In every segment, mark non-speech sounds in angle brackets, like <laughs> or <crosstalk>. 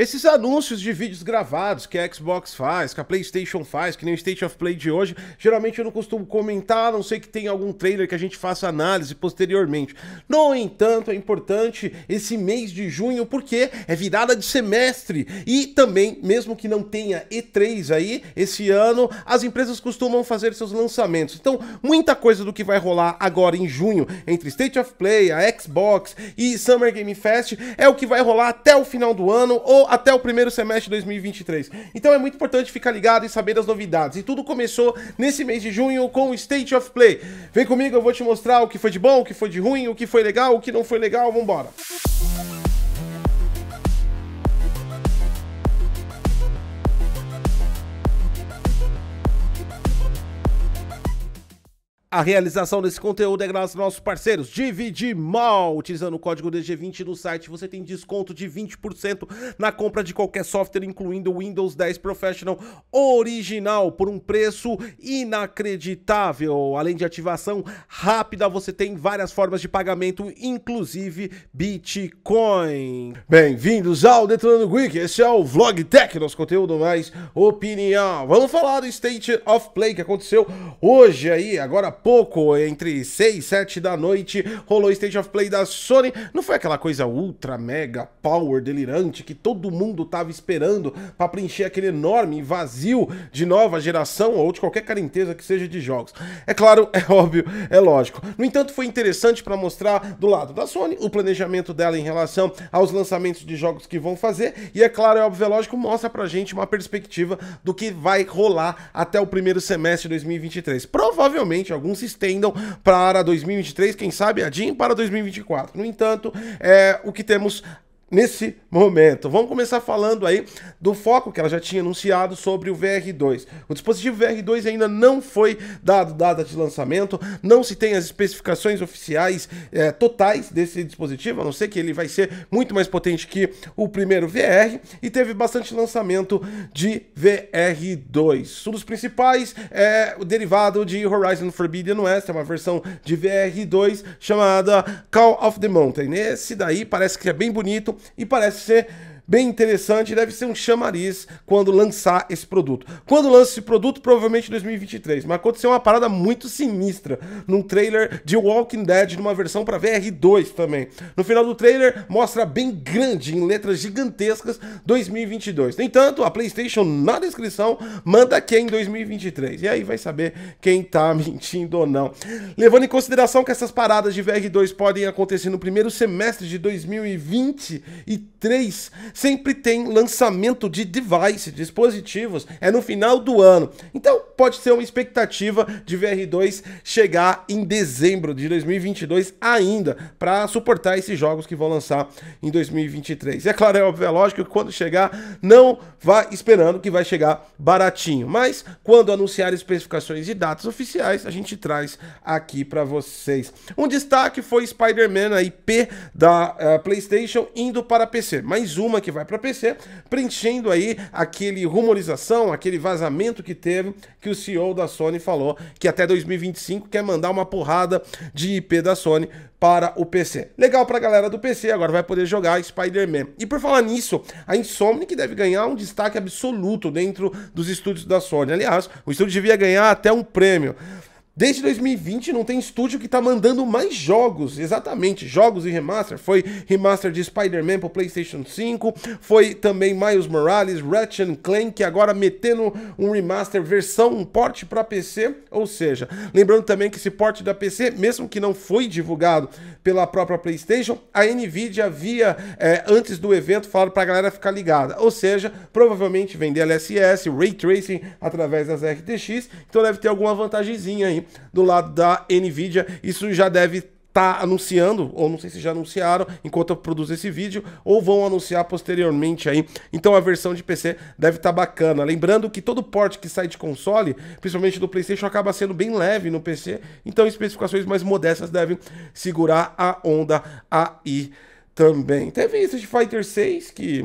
Esses anúncios de vídeos gravados que a Xbox faz, que a PlayStation faz, que nem o State of Play de hoje, geralmente eu não costumo comentar, a não sei que tem algum trailer que a gente faça análise posteriormente. No entanto, é importante esse mês de junho porque é virada de semestre e também, mesmo que não tenha E3 aí esse ano, as empresas costumam fazer seus lançamentos. Então, muita coisa do que vai rolar agora em junho entre State of Play, a Xbox e Summer Game Fest é o que vai rolar até o final do ano ou até o primeiro semestre de 2023. Então é muito importante ficar ligado e saber das novidades. E tudo começou nesse mês de junho com o State of Play. Vem comigo, eu vou te mostrar o que foi de bom, o que foi de ruim, o que foi legal, o que não foi legal. Vambora! A realização desse conteúdo é graças aos nossos parceiros Dividir Mal. Utilizando o código DG20 no site, você tem desconto de 20% na compra de qualquer software, incluindo o Windows 10 Professional original, por um preço inacreditável. Além de ativação rápida, você tem várias formas de pagamento, inclusive Bitcoin. Bem-vindos ao Detonando Week. Esse é o Vlog Tech, nosso conteúdo mais opinião. Vamos falar do State of Play que aconteceu hoje aí, agora pouco, entre 6 e 7 da noite, rolou State of Play da Sony. Não foi aquela coisa ultra, mega, power, delirante que todo mundo tava esperando para preencher aquele enorme vazio de nova geração ou de qualquer carenteza que seja de jogos. É claro, <laughs> é óbvio, é lógico. No entanto, foi interessante para mostrar do lado da Sony o planejamento dela em relação aos lançamentos de jogos que vão fazer e é claro, é óbvio, é lógico, mostra pra gente uma perspectiva do que vai rolar até o primeiro semestre de 2023. Provavelmente algum alguns se estendam para 2023, quem sabe Jim para 2024. No entanto, é, o que temos nesse momento. Vamos começar falando aí do foco que ela já tinha anunciado sobre o VR2. O dispositivo VR2 ainda não foi dado data de lançamento, não se tem as especificações oficiais é, totais desse dispositivo, a não ser que ele vai ser muito mais potente que o primeiro VR, e teve bastante lançamento de VR2. Um dos principais é o derivado de Horizon Forbidden West, é uma versão de VR2 chamada Call of the Mountain. Esse daí parece que é bem bonito, e parece ser bem interessante, deve ser um chamariz quando lançar esse produto. Quando lança esse produto, provavelmente em 2023, mas aconteceu uma parada muito sinistra num trailer de Walking Dead, numa versão para VR2 também. No final do trailer, mostra bem grande, em letras gigantescas, 2022. No entanto, a PlayStation, na descrição, manda que é em 2023. E aí vai saber quem tá <laughs> mentindo ou não. Levando em consideração que essas paradas de VR2 podem acontecer no primeiro semestre de 2023, sempre tem lançamento de device, dispositivos, é no final do ano. Então pode ser uma expectativa de VR2 chegar em dezembro de 2022 ainda, para suportar esses jogos que vão lançar em 2023. E é claro, é, é lógico que quando chegar, não vá esperando que vai chegar baratinho, mas quando anunciar especificações e datas oficiais, a gente traz aqui para vocês. Um destaque foi Spider-Man IP da uh, PlayStation indo para PC, mais uma que que vai para PC, preenchendo aí aquele rumorização, aquele vazamento que teve que o CEO da Sony falou que até 2025 quer mandar uma porrada de IP da Sony para o PC. Legal para a galera do PC, agora vai poder jogar Spider-Man. E por falar nisso, a Insomniac deve ganhar um destaque absoluto dentro dos estúdios da Sony. Aliás, o estúdio devia ganhar até um prêmio Desde 2020 não tem estúdio que tá mandando mais jogos, exatamente, jogos e remaster. Foi remaster de Spider-Man pro PlayStation 5, foi também Miles Morales, Ratchet Clank, agora metendo um remaster versão, um porte para PC, ou seja, lembrando também que esse porte da PC, mesmo que não foi divulgado pela própria PlayStation, a Nvidia havia é, antes do evento falado para a galera ficar ligada, ou seja, provavelmente vender LSS, Ray Tracing através das RTX, então deve ter alguma vantagemzinha aí do lado da Nvidia. Isso já deve tá anunciando, ou não sei se já anunciaram enquanto eu produzo esse vídeo, ou vão anunciar posteriormente aí. Então a versão de PC deve estar tá bacana. Lembrando que todo porte que sai de console, principalmente do PlayStation, acaba sendo bem leve no PC, então especificações mais modestas devem segurar a onda aí também. Teve Street Fighter 6 que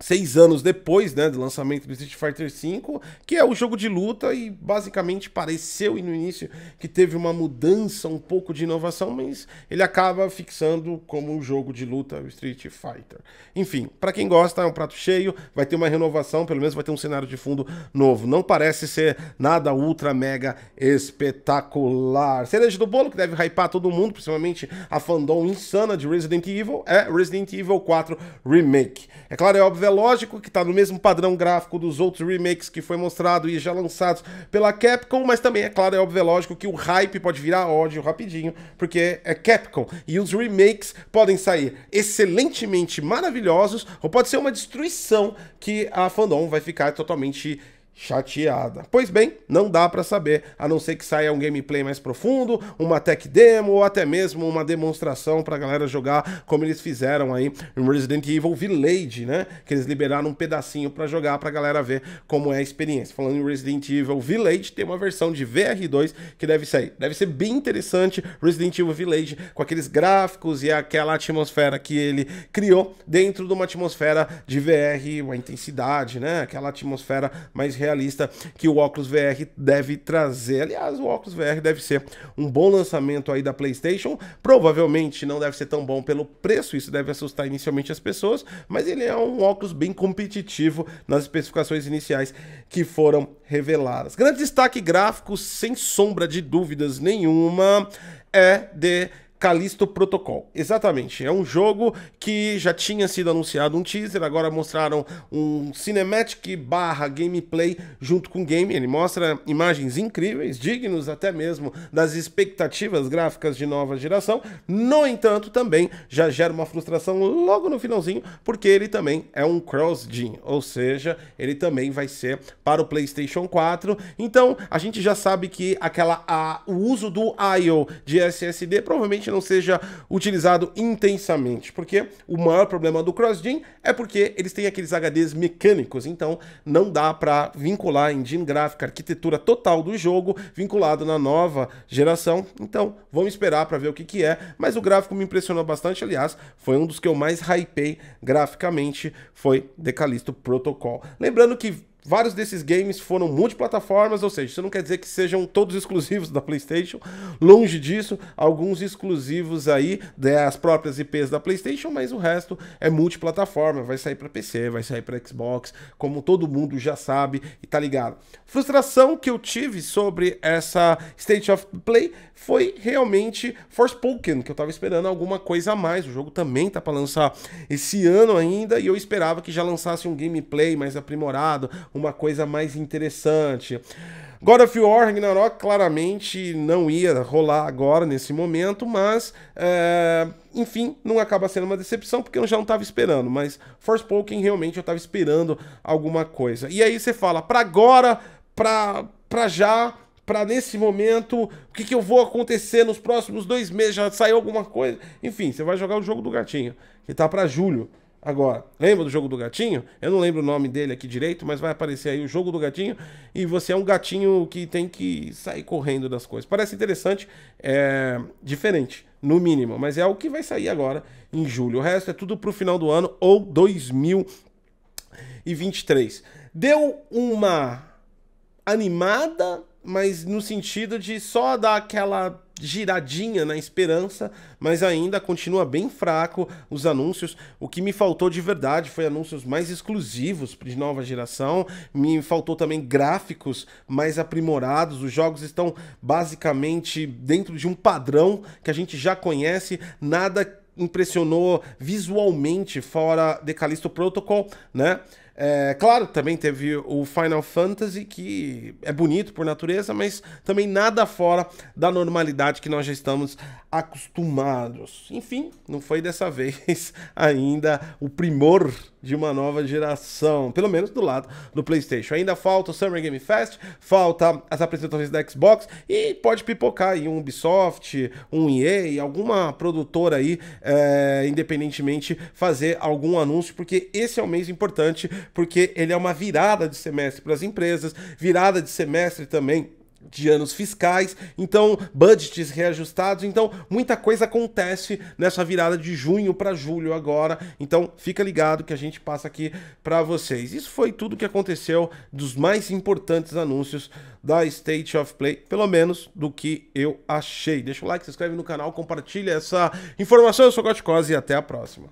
seis anos depois né, do lançamento do Street Fighter V, que é o jogo de luta e basicamente pareceu no início que teve uma mudança, um pouco de inovação, mas ele acaba fixando como um jogo de luta o Street Fighter. Enfim, para quem gosta, é um prato cheio, vai ter uma renovação, pelo menos vai ter um cenário de fundo novo. Não parece ser nada ultra mega espetacular. Cereja do bolo que deve hypar todo mundo, principalmente a fandom insana de Resident Evil, é Resident Evil 4 Remake. É claro, é óbvio é lógico que está no mesmo padrão gráfico dos outros remakes que foi mostrado e já lançados pela Capcom, mas também, é claro, é óbvio, é lógico que o hype pode virar ódio rapidinho, porque é Capcom. E os remakes podem sair excelentemente maravilhosos, ou pode ser uma destruição que a fandom vai ficar totalmente chateada. Pois bem, não dá para saber, a não ser que saia um gameplay mais profundo, uma tech demo ou até mesmo uma demonstração para a galera jogar como eles fizeram aí em Resident Evil Village, né? Que eles liberaram um pedacinho para jogar para a galera ver como é a experiência. Falando em Resident Evil Village, tem uma versão de VR2 que deve sair. Deve ser bem interessante Resident Evil Village com aqueles gráficos e aquela atmosfera que ele criou dentro de uma atmosfera de VR, uma intensidade, né? Aquela atmosfera mais real realista que o Oculus VR deve trazer. Aliás, o Oculus VR deve ser um bom lançamento aí da PlayStation. Provavelmente não deve ser tão bom pelo preço, isso deve assustar inicialmente as pessoas, mas ele é um óculos bem competitivo nas especificações iniciais que foram reveladas. Grande destaque gráfico, sem sombra de dúvidas nenhuma, é de Calisto Protocol. Exatamente, é um jogo que já tinha sido anunciado um teaser, agora mostraram um cinematic barra gameplay junto com o game. Ele mostra imagens incríveis, dignos até mesmo das expectativas gráficas de nova geração. No entanto, também já gera uma frustração logo no finalzinho, porque ele também é um cross-gen, ou seja, ele também vai ser para o PlayStation 4. Então, a gente já sabe que aquela a, o uso do I.O. de SSD provavelmente não seja utilizado intensamente, porque o maior problema do CrossGen é porque eles têm aqueles HDs mecânicos, então não dá para vincular engine gráfica, arquitetura total do jogo vinculado na nova geração, então vamos esperar para ver o que, que é, mas o gráfico me impressionou bastante, aliás, foi um dos que eu mais hypei graficamente, foi Decalisto Protocol. Lembrando que Vários desses games foram multiplataformas, ou seja, isso não quer dizer que sejam todos exclusivos <laughs> da PlayStation. Longe disso, alguns exclusivos aí das né, próprias IPs da PlayStation, mas o resto é multiplataforma. Vai sair para PC, vai sair para Xbox, como todo mundo já sabe e tá ligado. Frustração que eu tive sobre essa State of Play foi realmente Forspoken, que eu tava esperando alguma coisa a mais. O jogo também tá para lançar esse ano ainda e eu esperava que já lançasse um gameplay mais aprimorado, uma coisa mais interessante. God of War Ragnarok claramente não ia rolar agora nesse momento, mas é, enfim, não acaba sendo uma decepção porque eu já não estava esperando, mas Forspoken realmente eu estava esperando alguma coisa. E aí você fala, para agora, para pra já, para nesse momento, o que, que eu vou acontecer nos próximos dois meses, já saiu alguma coisa? Enfim, você vai jogar o jogo do gatinho, que tá para julho. Agora, lembra do jogo do gatinho? Eu não lembro o nome dele aqui direito, mas vai aparecer aí o jogo do gatinho. E você é um gatinho que tem que sair correndo das coisas. Parece interessante, é diferente, no mínimo, mas é o que vai sair agora em julho. O resto é tudo pro final do ano ou 2023. Deu uma animada, mas no sentido de só dar aquela giradinha na esperança, mas ainda continua bem fraco os anúncios. O que me faltou de verdade foi anúncios mais exclusivos de nova geração. Me faltou também gráficos mais aprimorados. Os jogos estão basicamente dentro de um padrão que a gente já conhece, nada impressionou visualmente fora de Callisto Protocol, né? É, claro, também teve o Final Fantasy, que é bonito por natureza, mas também nada fora da normalidade que nós já estamos acostumados. Enfim, não foi dessa <laughs> vez ainda o primor de uma nova geração, pelo menos do lado do PlayStation. Ainda falta o Summer Game Fest, falta as apresentações da Xbox e pode pipocar aí um Ubisoft, um EA, alguma produtora aí, é, independentemente, fazer algum anúncio, porque esse é um mês importante, porque ele é uma virada de semestre para as empresas, virada de semestre também de anos fiscais, então budgets reajustados, então muita coisa acontece nessa virada de junho para julho agora. Então fica ligado que a gente passa aqui para vocês. Isso foi tudo que aconteceu dos mais importantes anúncios da State of Play, pelo menos do que eu achei. Deixa o like, se inscreve no canal, compartilha essa informação. Eu sou Gotti e até a próxima.